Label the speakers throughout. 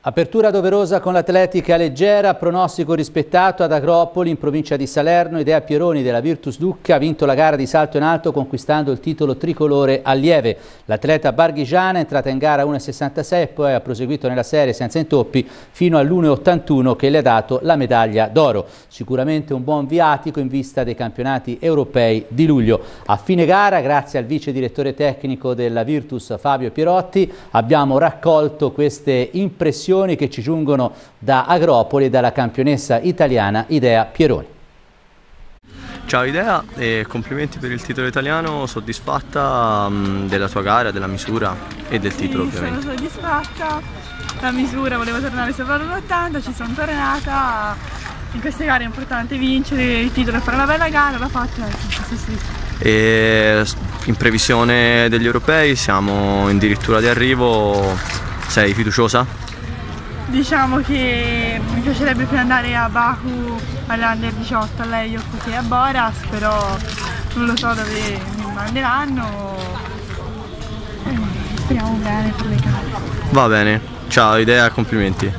Speaker 1: Apertura doverosa con l'atletica leggera, pronostico rispettato ad Agropoli in provincia di Salerno, Idea Pieroni della Virtus Ducca ha vinto la gara di salto in alto conquistando il titolo tricolore allieve. L'atleta barghigiana è entrata in gara 1,66 e poi ha proseguito nella serie senza intoppi fino all'1,81 che le ha dato la medaglia d'oro. Sicuramente un buon viatico in vista dei campionati europei di luglio. A fine gara, grazie al vice direttore tecnico della Virtus Fabio Pierotti, abbiamo raccolto queste impressioni recensioni che ci giungono da Agropoli dalla campionessa italiana Idea Pieroni. Ciao Idea e complimenti per il titolo italiano, soddisfatta mm, della tua gara, della misura e del sì, titolo ovviamente. Sono soddisfatta, la misura, volevo tornare sopra l'80, ci sono tornata, in queste gare è importante vincere il titolo, e fare una bella gara, l'ho fatta, sì, sì. E in previsione degli europei siamo addirittura di arrivo, sei fiduciosa? diciamo che mi piacerebbe più andare a Baku all'Under 18 a Leio così a Boras però non lo so dove mi manderanno eh, speriamo bene per le gare va bene ciao idea complimenti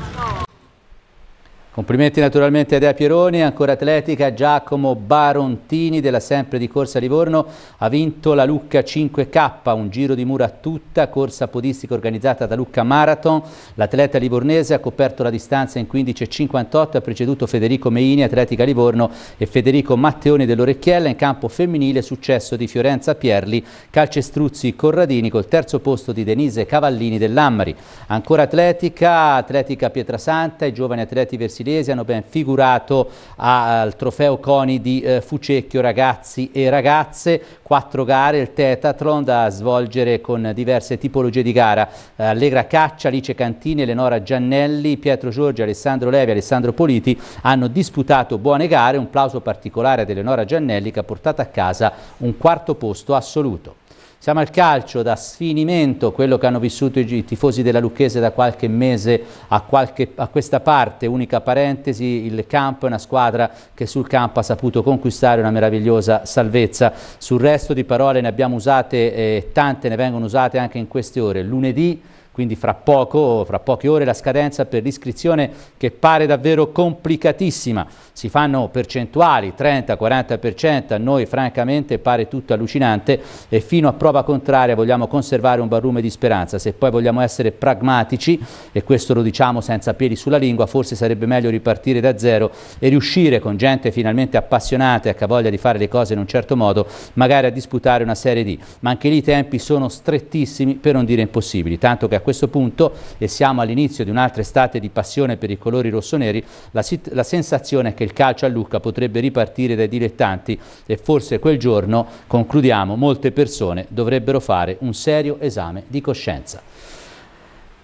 Speaker 1: Complimenti naturalmente a Dea Pieroni, ancora atletica, Giacomo Barontini della sempre di Corsa Livorno ha vinto la Lucca 5K, un giro di mura tutta, corsa podistica organizzata da Lucca Marathon. L'atleta livornese ha coperto la distanza in 15.58, ha preceduto Federico Meini, atletica Livorno, e Federico Matteoni dell'Orecchiella in campo femminile, successo di Fiorenza Pierli, Calcestruzzi Corradini col terzo posto di Denise Cavallini dell'Ammari. Ancora atletica, atletica Pietrasanta, i giovani atleti versi Silesi hanno ben figurato al trofeo Coni di eh, Fucecchio ragazzi e ragazze, quattro gare, il tetatron da svolgere con diverse tipologie di gara, Allegra Caccia, Alice Cantini, Eleonora Giannelli, Pietro Giorgi, Alessandro Levi, Alessandro Politi hanno disputato buone gare, un plauso particolare ad Eleonora Giannelli che ha portato a casa un quarto posto assoluto. Siamo al calcio da sfinimento, quello che hanno vissuto i tifosi della Lucchese da qualche mese a, qualche, a, questa parte, unica parentesi, il campo è una squadra che sul campo ha saputo conquistare una meravigliosa salvezza. Sul resto di parole ne abbiamo usate eh, tante, ne vengono usate anche in queste ore. Lunedì quindi fra, poco, fra poche ore la scadenza per l'iscrizione che pare davvero complicatissima. Si fanno percentuali, 30-40%, a noi francamente pare tutto allucinante e fino a prova contraria vogliamo conservare un barlume di speranza. Se poi vogliamo essere pragmatici, e questo lo diciamo senza piedi sulla lingua, forse sarebbe meglio ripartire da zero e riuscire con gente finalmente appassionata e che ha voglia di fare le cose in un certo modo, magari a disputare una serie di. Ma anche lì i tempi sono strettissimi per non dire impossibili, tanto che a questo punto, e siamo all'inizio di un'altra estate di passione per i colori rossoneri, la, la sensazione è che il calcio a Lucca potrebbe ripartire dai dilettanti e forse quel giorno, concludiamo, molte persone dovrebbero fare un serio esame di coscienza.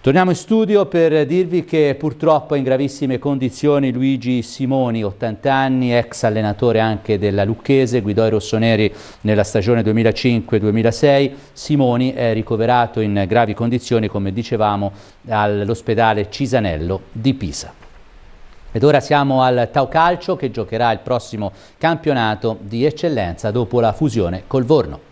Speaker 1: Torniamo in studio per dirvi che purtroppo è in gravissime condizioni Luigi Simoni, 80 anni, ex allenatore anche della Lucchese, guidò i rossoneri nella stagione 2005-2006. Simoni è ricoverato in gravi condizioni, come dicevamo, all'ospedale Cisanello di Pisa. Ed ora siamo al Tau Calcio che giocherà il prossimo campionato di eccellenza dopo la fusione col Vorno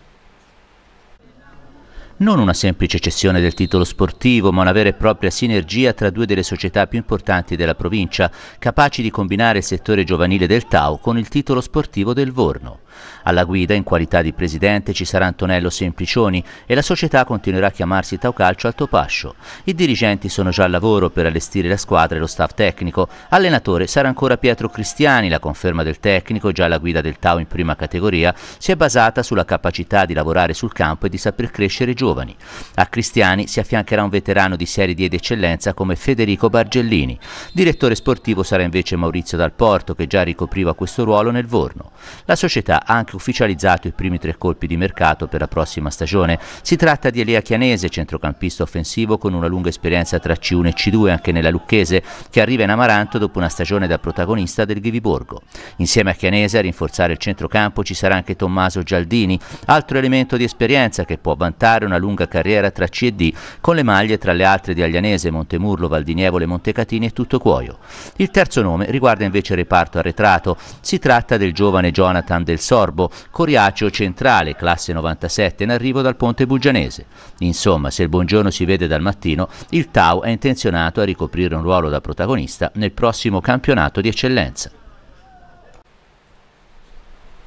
Speaker 1: non una semplice cessione del titolo sportivo, ma una vera e propria sinergia tra due delle società più importanti della provincia, capaci di combinare il settore giovanile del Tau con il titolo sportivo del Vorno. Alla guida, in qualità di presidente, ci sarà Antonello Semplicioni e la società continuerà a chiamarsi Tau Calcio Altopascio. I dirigenti sono già al lavoro per allestire la squadra e lo staff tecnico. Allenatore sarà ancora Pietro Cristiani, la conferma del tecnico, già alla guida del Tau in prima categoria, si è basata sulla capacità di lavorare sul campo e di saper crescere giovani giovani. A Cristiani si affiancherà un veterano di Serie D ed eccellenza come Federico Bargellini. Direttore sportivo sarà invece Maurizio Dal Porto che già ricopriva questo ruolo nel Vorno. La società ha anche ufficializzato i primi tre colpi di mercato per la prossima stagione. Si tratta di Elia Chianese, centrocampista offensivo con una lunga esperienza tra C1 e C2 anche nella Lucchese, che arriva in Amaranto dopo una stagione da protagonista del Ghiviborgo. Insieme a Chianese a rinforzare il centrocampo ci sarà anche Tommaso Gialdini, altro elemento di esperienza che può vantare una una lunga carriera tra C e D, con le maglie tra le altre di Aglianese, Montemurlo, Valdinievole, Montecatini e Tutto Cuoio. Il terzo nome riguarda invece il reparto arretrato. Si tratta del giovane Jonathan Del Sorbo, coriaceo centrale, classe 97, in arrivo dal Ponte Bugianese. Insomma, se il buongiorno si vede dal mattino, il Tau è intenzionato a ricoprire un ruolo da protagonista nel prossimo campionato di eccellenza.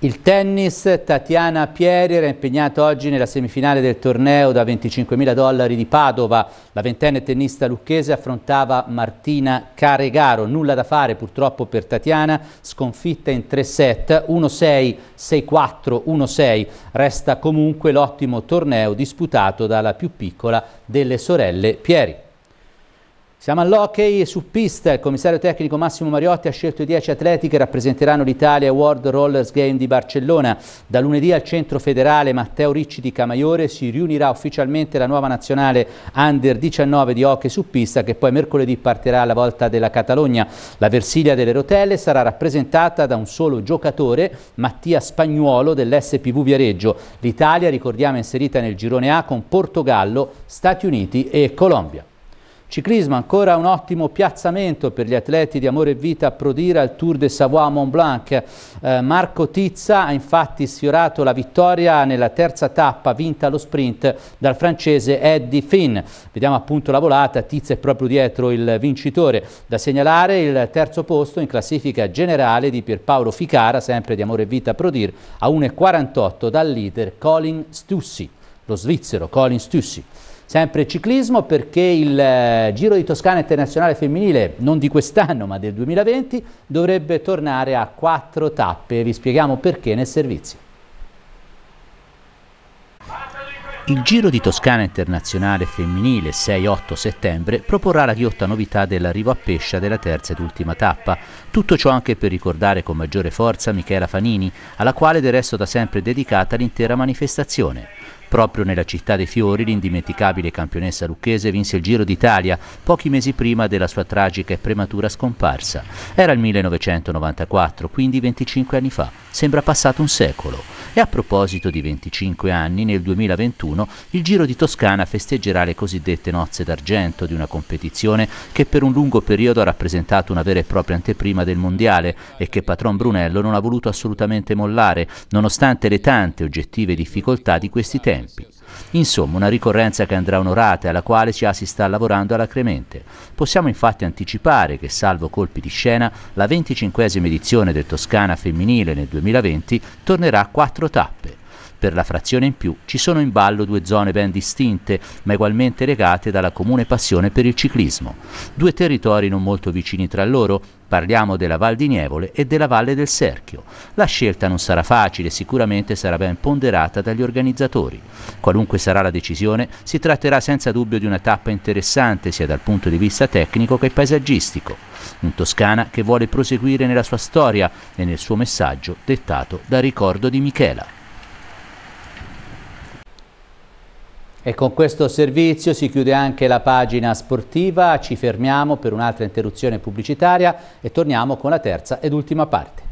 Speaker 1: Il tennis, Tatiana Pieri era impegnata oggi nella semifinale del torneo da 25.000 dollari di Padova. La ventenne tennista lucchese affrontava Martina Caregaro. Nulla da fare purtroppo per Tatiana, sconfitta in tre set, 1-6, 6-4, 1-6. Resta comunque l'ottimo torneo disputato dalla più piccola delle sorelle Pieri. Siamo all'hockey su pista, il commissario tecnico Massimo Mariotti ha scelto i 10 atleti che rappresenteranno l'Italia World Rollers Game di Barcellona. Da lunedì al centro federale Matteo Ricci di Camaiore si riunirà ufficialmente la nuova nazionale Under 19 di hockey su pista che poi mercoledì partirà alla volta della Catalogna. La Versilia delle Rotelle sarà rappresentata da un solo giocatore, Mattia Spagnuolo dell'SPV Viareggio. L'Italia, ricordiamo, è inserita nel girone A con Portogallo, Stati Uniti e Colombia. Ciclismo, ancora un ottimo piazzamento per gli atleti di Amore e Vita a Prodira al Tour de Savoie Mont Blanc. Eh, Marco Tizza ha infatti sfiorato la vittoria nella terza tappa vinta allo sprint dal francese Eddie Finn. Vediamo appunto la volata, Tizza è proprio dietro il vincitore. Da segnalare il terzo posto in classifica generale di Pierpaolo Ficara, sempre di Amore e Vita a Prodir, a 1,48 dal leader Colin Stussi, lo svizzero Colin Stussi. Sempre ciclismo perché il eh, Giro di Toscana Internazionale Femminile, non di quest'anno ma del 2020, dovrebbe tornare a quattro tappe. Vi spieghiamo perché nel servizio. Il Giro di Toscana Internazionale Femminile 6-8 settembre proporrà la ghiotta novità dell'arrivo a Pescia della terza ed ultima tappa. Tutto ciò anche per ricordare con maggiore forza Michela Fanini, alla quale del resto da sempre dedicata l'intera manifestazione. Proprio nella città dei fiori l'indimenticabile campionessa lucchese vinse il Giro d'Italia pochi mesi prima della sua tragica e prematura scomparsa. Era il 1994, quindi 25 anni fa. Sembra passato un secolo. E a proposito di 25 anni, nel 2021 il Giro di Toscana festeggerà le cosiddette nozze d'argento di una competizione che per un lungo periodo ha rappresentato una vera e propria anteprima del Mondiale e che Patron Brunello non ha voluto assolutamente mollare, nonostante le tante oggettive difficoltà di questi tempi. Insomma, una ricorrenza che andrà onorata e alla quale già si sta lavorando alacremente. Possiamo infatti anticipare che, salvo colpi di scena, la 25 edizione del Toscana femminile nel 2020 tornerà a quattro tappe. Per la frazione in più ci sono in ballo due zone ben distinte, ma ugualmente legate dalla comune passione per il ciclismo. Due territori non molto vicini tra loro, Parliamo della Val di Nievole e della Valle del Serchio. La scelta non sarà facile, sicuramente sarà ben ponderata dagli organizzatori. Qualunque sarà la decisione, si tratterà senza dubbio di una tappa interessante sia dal punto di vista tecnico che paesaggistico. Un Toscana che vuole proseguire nella sua storia e nel suo messaggio dettato da ricordo di Michela. E con questo servizio si chiude anche la pagina sportiva, ci fermiamo per un'altra interruzione pubblicitaria e torniamo con la terza ed ultima parte.